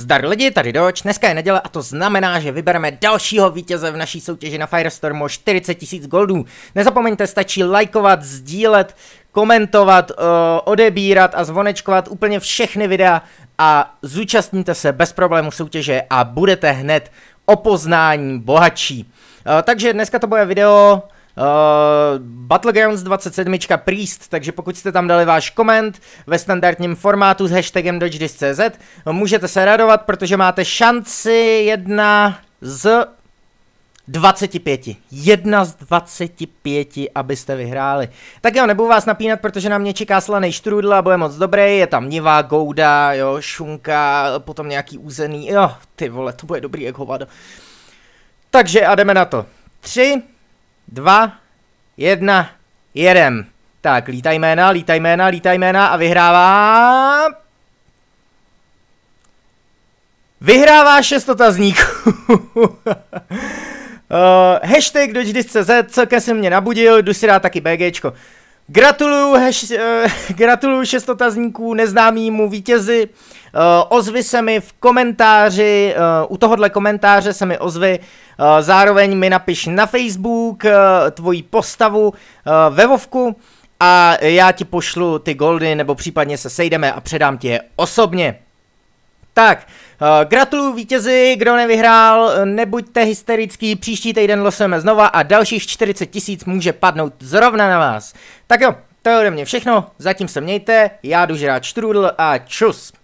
Zdar lidi, tady Doč, dneska je neděle a to znamená, že vybereme dalšího vítěze v naší soutěži na Firestormu 40 000 goldů. Nezapomeňte, stačí lajkovat, sdílet, komentovat, eh, odebírat a zvonečkovat úplně všechny videa a zúčastníte se bez problému soutěže a budete hned o poznání bohatší. Eh, takže dneska to bude video Uh, eh, Battlegrounds 27 Priest, takže pokud jste tam dali váš koment ve standardním formátu s hashtagem DodgeDisc.cz, můžete se radovat, protože máte šanci jedna z 25. Jedna z 25, abyste vyhráli. Tak jo, nebudu vás napínat, protože nám mě čeká slaný štrudl a bude moc dobrý. Je tam niva, gouda, jo, šunka, potom nějaký úzený. Jo, ty vole, to bude dobrý jak hovado. Takže a jdeme na to. 3, dva, jedna, jedem. Tak, lítaj jména, lítaj jména, lítaj jména a vyhrává... Vyhrává šest otazníků. uh, eh, hashtag dojdisce se, celkem se mě nabudil, jdu si dát taky BGčko. Gratuluju, heš, uh, eh, gratuluju šest otazníků neznámýmu vítězi. Uh, ozvi se mi v komentáři, uh, u tohohle komentáře se mi ozvi, uh, zároveň mi napiš na Facebook uh, tvoji postavu uh, ve Vovku a já ti pošlu ty goldy nebo případně se sejdeme a předám ti je osobně. Tak, uh, gratuluju vítězi, kdo nevyhrál, nebuďte hysterický, příští týden losujeme znova a dalších 40 tisíc může padnout zrovna na vás. Tak jo, to je ode mě všechno, zatím se mějte, já jdu žrát štrůdl a čus.